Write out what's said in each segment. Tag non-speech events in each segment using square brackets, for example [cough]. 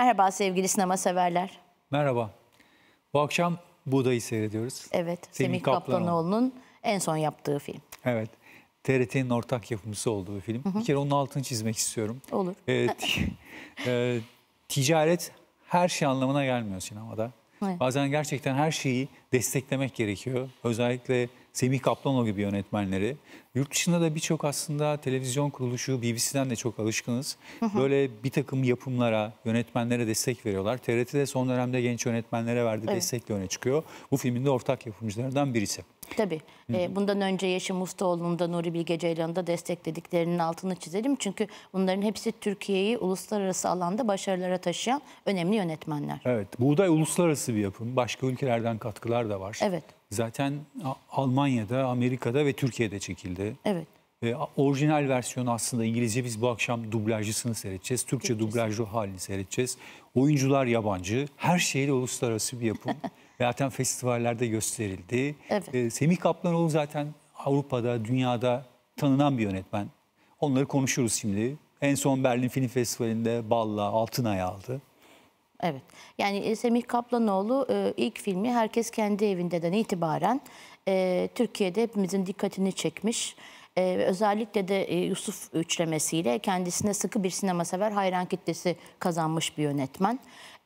Merhaba sevgili sinema severler. Merhaba. Bu akşam Budayı seyrediyoruz. Evet, Semih, Kaplanoğlu'nun en son yaptığı film. Evet. TRT'nin ortak yapımcısı olduğu bir film. Hı hı. Bir kere onun altını çizmek istiyorum. Olur. Ee, [laughs] e, ticaret her şey anlamına gelmiyor sinemada. Evet. Bazen gerçekten her şeyi desteklemek gerekiyor. Özellikle Semih Kaplanoğlu gibi yönetmenleri. Yurt dışında da birçok aslında televizyon kuruluşu, BBC'den de çok alışkınız. Böyle bir takım yapımlara, yönetmenlere destek veriyorlar. TRT de son dönemde genç yönetmenlere verdiği evet. destekle öne çıkıyor. Bu filmin de ortak yapımcılarından birisi. Tabii. E, bundan önce Yeşim Mustaoğlu'nda, Nuri Bilge Ceylan'da desteklediklerinin altını çizelim. Çünkü bunların hepsi Türkiye'yi uluslararası alanda başarılara taşıyan önemli yönetmenler. Evet. Buğday uluslararası bir yapım. Başka ülkelerden katkılar da var. Evet. Zaten Almanya'da, Amerika'da ve Türkiye'de çekildi. Evet. E, orijinal versiyonu aslında İngilizce biz bu akşam dublajcısını seyredeceğiz. Türkçe Türkçesi. dublajlı halini seyredeceğiz. Oyuncular yabancı. Her şeyle uluslararası bir yapım. [laughs] Zaten festivallerde gösterildi. Evet. Ee, Semih Kaplanoğlu zaten Avrupa'da, dünyada tanınan bir yönetmen. Onları konuşuruz şimdi. En son Berlin Film Festivali'nde Balla altın ay aldı. Evet. Yani e, Semih Kaplanoğlu e, ilk filmi herkes kendi evinden itibaren e, Türkiye'de hepimizin dikkatini çekmiş. Ee, özellikle de e, Yusuf üçlemesiyle kendisine sıkı bir sinema sever hayran kitlesi kazanmış bir yönetmen.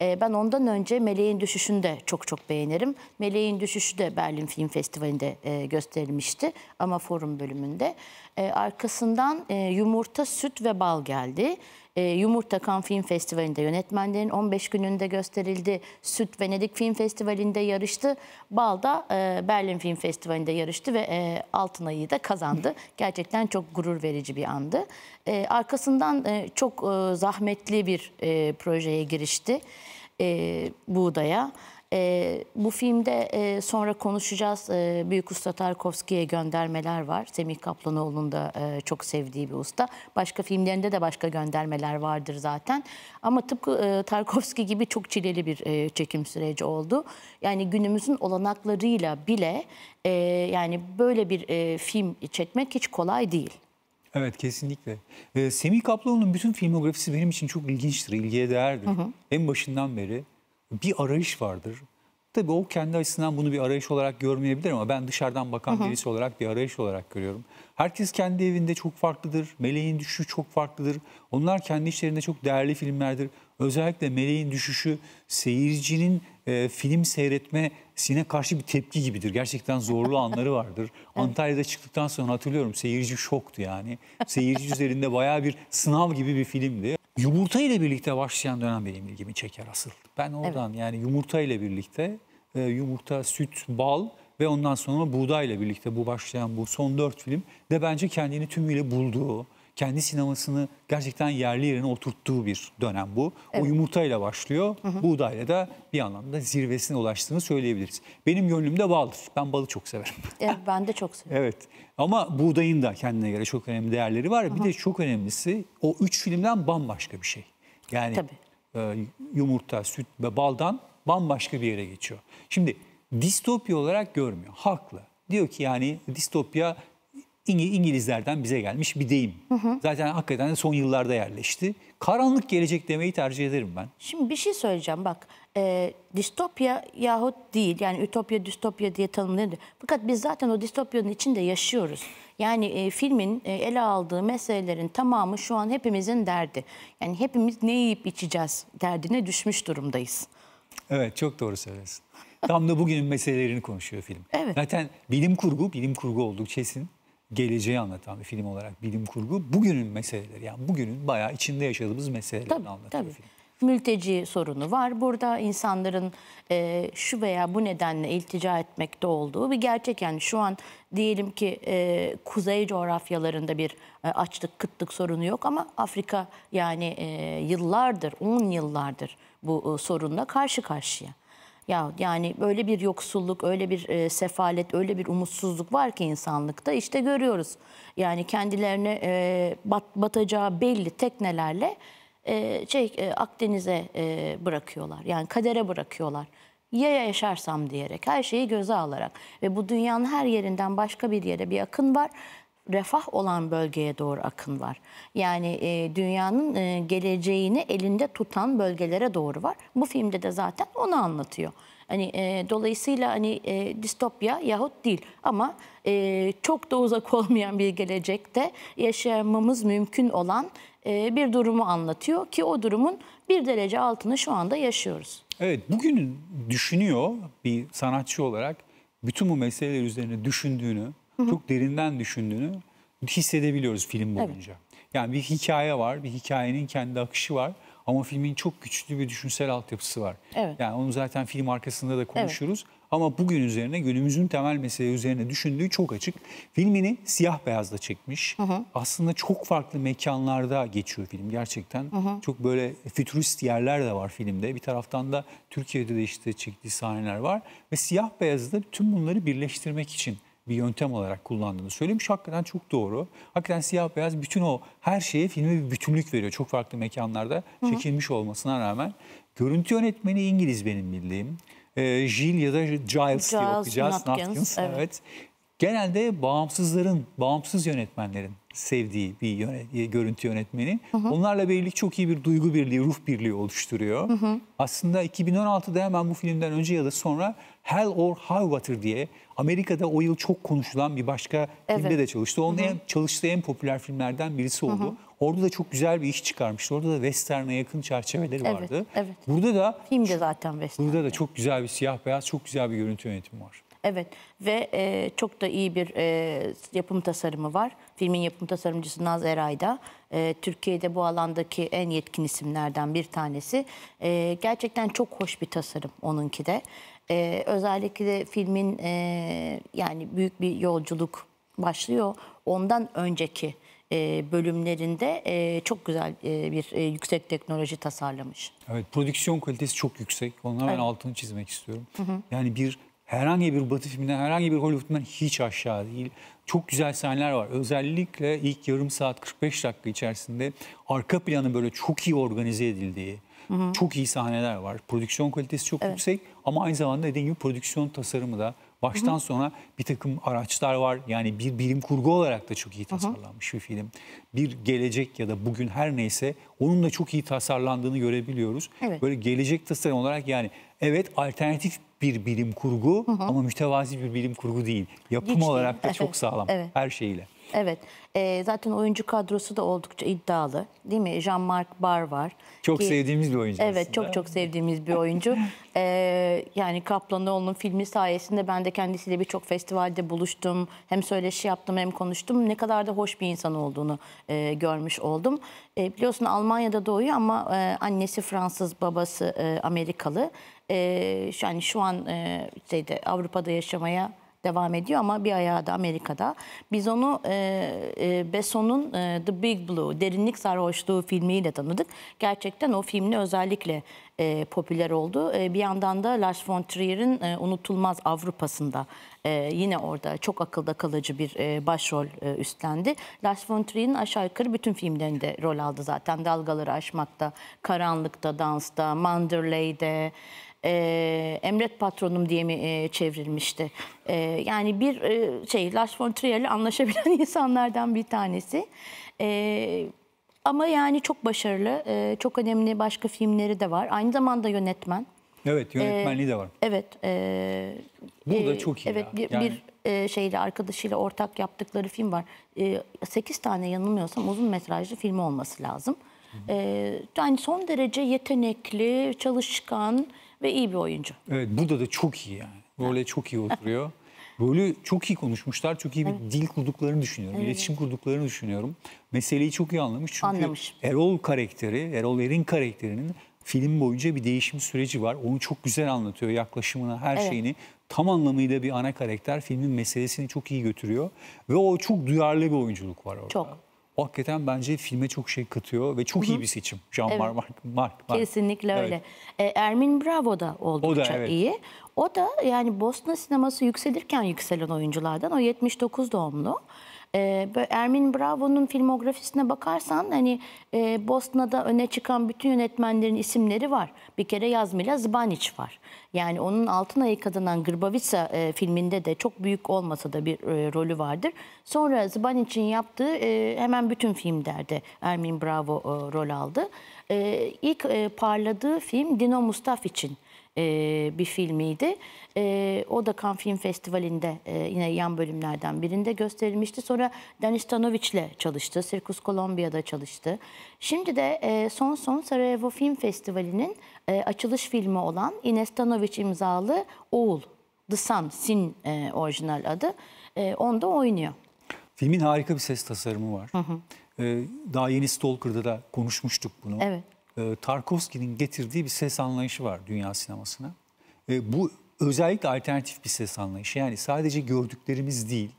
Ee, ben ondan önce Meleğin Düşüşü'nü de çok çok beğenirim. Meleğin Düşüşü de Berlin Film Festivali'nde e, gösterilmişti ama forum bölümünde. Ee, arkasından e, Yumurta, Süt ve Bal geldi e, Yumurta Kan Film Festivali'nde yönetmenlerin 15 gününde gösterildi. Süt Venedik Film Festivali'nde yarıştı. Bal'da e, Berlin Film Festivali'nde yarıştı ve e, Altın Ayı'yı da kazandı. Gerçekten çok gurur verici bir andı. E, arkasından e, çok e, zahmetli bir e, projeye girişti e, buğdaya. E, bu filmde e, sonra konuşacağız. E, Büyük Usta Tarkovski'ye göndermeler var. Semih Kaplanoğlu'nun da e, çok sevdiği bir usta. Başka filmlerinde de başka göndermeler vardır zaten. Ama tıpkı e, Tarkovski gibi çok çileli bir e, çekim süreci oldu. Yani günümüzün olanaklarıyla bile e, yani böyle bir e, film çekmek hiç kolay değil. Evet kesinlikle. Ee, Semih Kaplanoğlu'nun bütün filmografisi benim için çok ilginçtir, ilgiye değerdir. Hı hı. En başından beri bir arayış vardır. Tabii o kendi açısından bunu bir arayış olarak görmeyebilir ama ben dışarıdan bakan Hı-hı. birisi olarak bir arayış olarak görüyorum. Herkes kendi evinde çok farklıdır. Meleğin düşüşü çok farklıdır. Onlar kendi işlerinde çok değerli filmlerdir. Özellikle Meleğin Düşüşü seyircinin e, film seyretmesine karşı bir tepki gibidir. Gerçekten zorlu anları vardır. [laughs] Antalya'da çıktıktan sonra hatırlıyorum seyirci şoktu yani. Seyirci üzerinde bayağı bir sınav gibi bir filmdi. Yumurta ile birlikte başlayan dönem benim ilgimi çeker asıl. Ben oradan evet. yani yumurta ile birlikte e, yumurta, süt, bal ve ondan sonra buğday ile birlikte bu başlayan bu son dört film de bence kendini tümüyle bulduğu, kendi sinemasını gerçekten yerli yerine oturttuğu bir dönem bu. Evet. O yumurtayla başlıyor. Hı hı. Buğdayla da bir anlamda zirvesine ulaştığını söyleyebiliriz. Benim gönlümde baldır. Ben balı çok severim. [laughs] Evet, ben de çok severim. evet. Ama buğdayın da kendine göre çok önemli değerleri var. Hı hı. Bir de çok önemlisi o üç filmden bambaşka bir şey. Yani Tabii. E, yumurta, süt ve baldan bambaşka bir yere geçiyor. Şimdi distopya olarak görmüyor. Haklı. Diyor ki yani distopya İngilizlerden bize gelmiş bir deyim. Hı hı. Zaten hakikaten de son yıllarda yerleşti. Karanlık gelecek demeyi tercih ederim ben. Şimdi bir şey söyleyeceğim bak. E, distopya yahut değil yani ütopya distopya diye tanımlanıyor. Fakat biz zaten o distopyanın içinde yaşıyoruz. Yani e, filmin e, ele aldığı meselelerin tamamı şu an hepimizin derdi. Yani hepimiz ne yiyip içeceğiz derdine düşmüş durumdayız. Evet çok doğru söylüyorsun. Tam da bugünün meselelerini konuşuyor film. Evet. Zaten bilim kurgu, bilim kurgu olduğu kesin geleceği anlatan bir film olarak bilim kurgu bugünün meseleleri yani bugünün bayağı içinde yaşadığımız meseleleri tabii, anlatan tabii. bir film. Mülteci sorunu var. Burada insanların e, şu veya bu nedenle iltica etmekte olduğu bir gerçek. Yani şu an diyelim ki e, kuzey coğrafyalarında bir e, açlık, kıtlık sorunu yok ama Afrika yani e, yıllardır, 10 yıllardır bu e, sorunla karşı karşıya. Ya yani böyle bir yoksulluk, öyle bir e, sefalet, öyle bir umutsuzluk var ki insanlıkta işte görüyoruz. Yani kendilerine e, bat, batacağı belli teknelerle e, şey e, Akdeniz'e e, bırakıyorlar. Yani kadere bırakıyorlar. Ya yaşarsam diyerek, her şeyi göze alarak ve bu dünyanın her yerinden başka bir yere bir akın var refah olan bölgeye doğru akın var. Yani e, dünyanın e, geleceğini elinde tutan bölgelere doğru var. Bu filmde de zaten onu anlatıyor. Hani e, dolayısıyla hani e, distopya yahut değil ama e, çok da uzak [laughs] olmayan bir gelecekte yaşamamız mümkün olan e, bir durumu anlatıyor ki o durumun bir derece altını şu anda yaşıyoruz. Evet bugün düşünüyor bir sanatçı olarak bütün bu meseleler üzerine düşündüğünü çok derinden düşündüğünü hissedebiliyoruz film boyunca. Evet. Yani bir hikaye var, bir hikayenin kendi akışı var ama filmin çok güçlü bir düşünsel altyapısı var. Evet. Yani onu zaten film arkasında da konuşuruz. Evet. Ama bugün üzerine günümüzün temel mesele üzerine düşündüğü çok açık. Filmini siyah beyazda çekmiş. Hı hı. Aslında çok farklı mekanlarda geçiyor film gerçekten. Hı hı. Çok böyle fütürist yerler de var filmde. Bir taraftan da Türkiye'de de işte çektiği sahneler var. Ve siyah beyazda tüm bunları birleştirmek için bir yöntem olarak kullandığını söylemiş. Hakikaten çok doğru. Hakikaten siyah beyaz bütün o her şeye filme bir bütünlük veriyor. Çok farklı mekanlarda çekilmiş Hı -hı. olmasına rağmen. Görüntü yönetmeni İngiliz benim bildiğim. E, Jill ya da Giles, Giles diye okuyacağız. Nutkins, evet. evet. Genelde bağımsızların, bağımsız yönetmenlerin sevdiği bir yönet, görüntü yönetmeni. Hı hı. Onlarla birlik çok iyi bir duygu birliği, ruh birliği oluşturuyor. Hı hı. Aslında 2016'da hemen bu filmden önce ya da sonra Hell or High Water diye Amerika'da o yıl çok konuşulan bir başka evet. filmde de çalıştı. Onun hı hı. En, çalıştığı en popüler filmlerden birisi oldu. Hı hı. Orada da çok güzel bir iş çıkarmıştı. Orada da western'e yakın çerçeveleri evet, vardı. Evet. Burada da film zaten western. Burada da çok güzel bir siyah beyaz, çok güzel bir görüntü yönetimi var. Evet ve e, çok da iyi bir e, yapım tasarımı var. Filmin yapım tasarımcısı Naz Eray'da. E, Türkiye'de bu alandaki en yetkin isimlerden bir tanesi. E, gerçekten çok hoş bir tasarım onunki de. E, özellikle filmin e, yani büyük bir yolculuk başlıyor. Ondan önceki e, bölümlerinde e, çok güzel e, bir yüksek teknoloji tasarlamış. Evet, prodüksiyon kalitesi çok yüksek. Onlara evet. ben altını çizmek istiyorum. Hı hı. Yani bir herhangi bir Batı filminden, herhangi bir Hollywood'dan hiç aşağı değil. Çok güzel sahneler var. Özellikle ilk yarım saat 45 dakika içerisinde arka planın böyle çok iyi organize edildiği, Hı hı. Çok iyi sahneler var. Prodüksiyon kalitesi çok evet. yüksek ama aynı zamanda dediğim gibi prodüksiyon tasarımı da baştan hı hı. sona bir takım araçlar var. Yani bir bilim kurgu olarak da çok iyi tasarlanmış hı hı. bir film. Bir gelecek ya da bugün her neyse onun da çok iyi tasarlandığını görebiliyoruz. Evet. Böyle gelecek tasarım olarak yani evet alternatif bir bilim kurgu hı hı. ama mütevazi bir bilim kurgu değil. Yapım Güçlü. olarak da evet. çok sağlam evet. her şeyiyle. Evet. E, zaten oyuncu kadrosu da oldukça iddialı. Değil mi? Jean-Marc Barr var. Çok ki, sevdiğimiz bir oyuncu Evet. Aslında. Çok çok sevdiğimiz bir oyuncu. [laughs] e, yani Kaplanoğlu'nun filmi sayesinde ben de kendisiyle birçok festivalde buluştum. Hem söyleşi yaptım hem konuştum. Ne kadar da hoş bir insan olduğunu e, görmüş oldum. E, biliyorsun Almanya'da doğuyor ama e, annesi Fransız, babası e, Amerikalı. E, yani şu an e, şeyde Avrupa'da yaşamaya devam ediyor ama bir ayağı da Amerika'da. Biz onu e, e, Besson'un e, The Big Blue, Derinlik Sarhoşluğu filmiyle tanıdık. Gerçekten o filmle özellikle e, popüler oldu. E, bir yandan da Lars von Trier'in e, Unutulmaz Avrupa'sında e, yine orada çok akılda kalıcı bir e, başrol e, üstlendi. Lars von Trier'in aşağı yukarı bütün filmlerinde rol aldı zaten. Dalgaları Aşmak'ta, Karanlık'ta, Dans'ta, Manderley'de, e, emret patronum diye mi e, çevrilmişti? E, yani bir e, şey Lars von Trier'le anlaşabilen [laughs] insanlardan bir tanesi. E, ama yani çok başarılı, e, çok önemli başka filmleri de var. Aynı zamanda yönetmen. Evet, yönetmenliği ee, de var. Evet. E, Bu da çok iyi. Evet, ya. Yani... bir e, şeyle arkadaşıyla ortak yaptıkları film var. E, 8 tane yanılmıyorsam uzun metrajlı filmi olması lazım. yani son derece yetenekli, çalışkan, ve iyi bir oyuncu. Evet burada da çok iyi yani. Role çok iyi oturuyor. Böyle çok iyi konuşmuşlar. Çok iyi bir dil kurduklarını düşünüyorum. Evet. İletişim kurduklarını düşünüyorum. Meseleyi çok iyi anlamış. Çünkü anlamış. Erol karakteri, Erol Erin karakterinin film boyunca bir değişim süreci var. Onu çok güzel anlatıyor yaklaşımına, her evet. şeyini. Tam anlamıyla bir ana karakter filmin meselesini çok iyi götürüyor. Ve o çok duyarlı bir oyunculuk var orada. Çok. O hakikaten bence filme çok şey katıyor ve çok Hı -hı. iyi bir seçim. Jean evet. Mark, Mark, Mark. Kesinlikle evet. öyle. E, Ermin Bravo da oldukça o da, evet. iyi. O da yani Bosna sineması yükselirken yükselen oyunculardan. O 79 doğumlu. E, Ermin Bravo'nun filmografisine bakarsan hani e, Bosna'da öne çıkan bütün yönetmenlerin isimleri var. Bir kere Yazmila Zbanic var. Yani onun Altın Ayı adından Grbavica e, filminde de çok büyük olmasa da bir e, rolü vardır. Sonra Zbanic'in yaptığı e, hemen bütün filmlerde Ermin Bravo e, rol aldı. E, ilk e, parladığı film Dino Mustaf için e, bir filmiydi. E, o da Cannes Film Festivali'nde e, yine yan bölümlerden birinde gösterilmişti. Sonra Denis Tanovic'le çalıştı. Sirkus Columbia'da çalıştı. Şimdi de e, son son Sarajevo Film Festivali'nin e, açılış filmi olan Ines Tanovic imzalı Oğul. The Sun, Sin e, orijinal adı. E, onda oynuyor. Filmin harika bir ses tasarımı var. Hı hı. Ee, daha yeni Stalker'da da konuşmuştuk bunu. Evet e, Tarkovski'nin getirdiği bir ses anlayışı var dünya sinemasına. Ee, bu özellikle alternatif bir ses anlayışı. Yani sadece gördüklerimiz değil,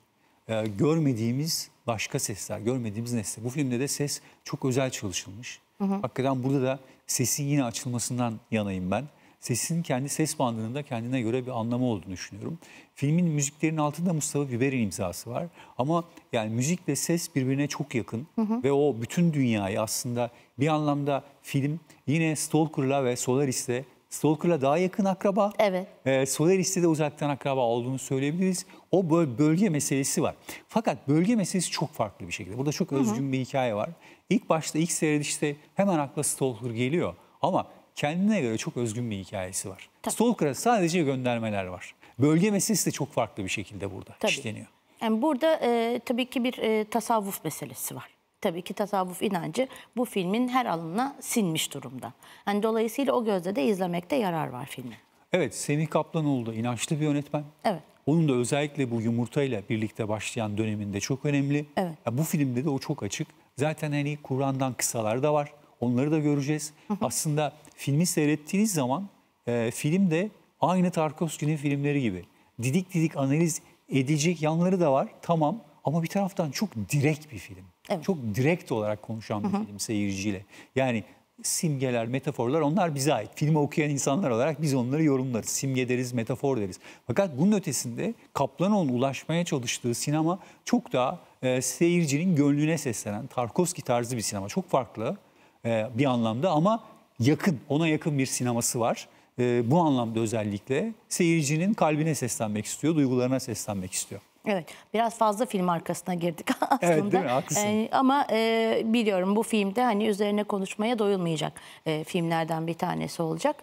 e, görmediğimiz başka sesler, görmediğimiz nesne. Bu filmde de ses çok özel çalışılmış. Hı hı. Hakikaten burada da sesin yine açılmasından yanayım ben sesin kendi ses bandının da kendine göre bir anlamı olduğunu düşünüyorum. Filmin müziklerinin altında Mustafa Biber'in imzası var. Ama yani müzik ve ses birbirine çok yakın hı hı. ve o bütün dünyayı aslında bir anlamda film yine Stalker'la ve Solaris'le Stalker'la daha yakın akraba. Evet. E, Solaris'te de uzaktan akraba olduğunu söyleyebiliriz. O bölge meselesi var. Fakat bölge meselesi çok farklı bir şekilde. Burada çok özgün Hı -hı. bir hikaye var. İlk başta ilk seyredişte hemen akla Stalker geliyor. Ama kendine göre çok özgün bir hikayesi var. Tabii. Stalker'a sadece göndermeler var. Bölge meselesi de çok farklı bir şekilde burada tabii. işleniyor. Yani burada e, tabii ki bir e, tasavvuf meselesi var. Tabii ki tasavvuf inancı bu filmin her alanına sinmiş durumda. Yani dolayısıyla o gözle de izlemekte yarar var filmi. Evet, Semih Kaplanoğlu da inançlı bir yönetmen. Evet. Onun da özellikle bu yumurtayla birlikte başlayan döneminde çok önemli. Evet. Ya bu filmde de o çok açık. Zaten hani Kur'an'dan kısalar da var. Onları da göreceğiz. Aslında filmi seyrettiğiniz zaman e, film de aynı Tarkovski'nin filmleri gibi. Didik didik analiz edilecek yanları da var. Tamam ama bir taraftan çok direkt bir film. Evet. Çok direkt olarak konuşan bir film seyirciyle. Yani simgeler, metaforlar onlar bize ait. Filmi okuyan insanlar olarak biz onları yorumlarız. Simge deriz, metafor deriz. Fakat bunun ötesinde Kaplanoğlu'nun ulaşmaya çalıştığı sinema çok daha e, seyircinin gönlüne seslenen Tarkovski tarzı bir sinema. Çok farklı. E, bir anlamda ama yakın, ona yakın bir sineması var. E, bu anlamda özellikle seyircinin kalbine seslenmek istiyor, duygularına seslenmek istiyor. Evet, biraz fazla film arkasına girdik [laughs] aslında. Evet, değil mi? Haklısın. Ee, ama e, biliyorum bu filmde hani üzerine konuşmaya doyulmayacak e, filmlerden bir tanesi olacak.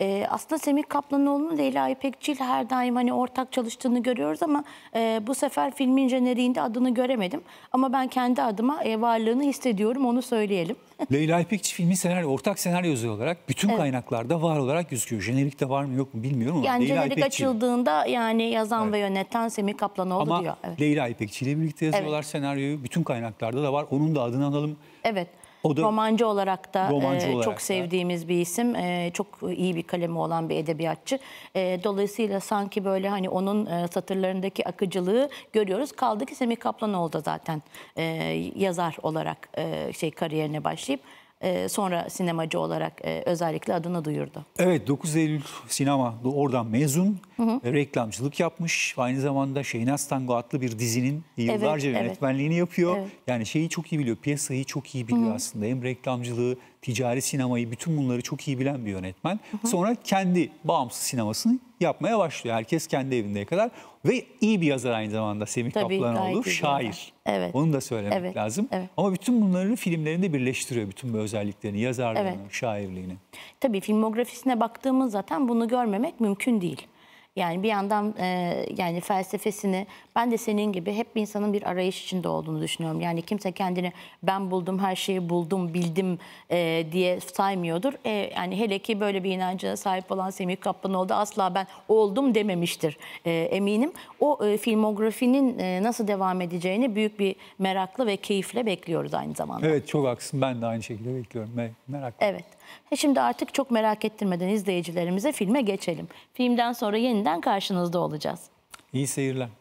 E, aslında Semih Kaplanoğlu'nun Leyla İpekçi ile her daim hani ortak çalıştığını görüyoruz ama e, bu sefer filmin jeneriğinde adını göremedim. Ama ben kendi adıma e, varlığını hissediyorum onu söyleyelim. [laughs] Leyla İpekçi filmi senaryo, ortak senaryo yazarı olarak bütün evet. kaynaklarda var olarak gözüküyor. Jenerikte var mı yok mu bilmiyorum ama yani Leyla jenerik İpekçi. açıldığında yani yazan evet. ve yöneten Semih Kaplanoğlu ama diyor. Evet. Leyla İpekçi ile birlikte yazıyorlar evet. senaryoyu. Bütün kaynaklarda da var. Onun da adını analım. Evet. O da romancı olarak da romancı e, olarak çok sevdiğimiz bir isim. E, çok iyi bir kalemi olan bir edebiyatçı. E, dolayısıyla sanki böyle hani onun e, satırlarındaki akıcılığı görüyoruz. Kaldı ki Semih Kaplanoğlu da zaten e, yazar olarak e, şey kariyerine başlayıp e, sonra sinemacı olarak e, özellikle adını duyurdu. Evet 9 Eylül sinema oradan mezun hı hı. reklamcılık yapmış. Aynı zamanda Şehnaz Tango adlı bir dizinin yıllarca evet, yönetmenliğini evet. yapıyor. Evet. Yani şeyi çok iyi biliyor piyasayı çok iyi biliyor hı hı. aslında hem reklamcılığı ticari sinemayı, bütün bunları çok iyi bilen bir yönetmen. Hı hı. Sonra kendi bağımsız sinemasını yapmaya başlıyor. Herkes kendi evindeye kadar. Ve iyi bir yazar aynı zamanda Semih Tabii, Kaplanoğlu. Şair. Evet. Onu da söylemek evet. lazım. Evet. Ama bütün bunları filmlerinde birleştiriyor. Bütün bu özelliklerini, yazarlığını, evet. şairliğini. Tabii filmografisine baktığımız zaten bunu görmemek mümkün değil. Yani bir yandan e, yani felsefesini ben de senin gibi hep bir insanın bir arayış içinde olduğunu düşünüyorum. Yani kimse kendini ben buldum her şeyi buldum bildim e, diye saymıyordur. E, yani hele ki böyle bir inancına sahip olan Semih Kaplanoğlu da asla ben oldum dememiştir e, eminim. O e, filmografinin e, nasıl devam edeceğini büyük bir meraklı ve keyifle bekliyoruz aynı zamanda. Evet çok haklısın ben de aynı şekilde bekliyorum merakla. Evet. E şimdi artık çok merak ettirmeden izleyicilerimize filme geçelim. Filmden sonra yeniden karşınızda olacağız. İyi seyirler.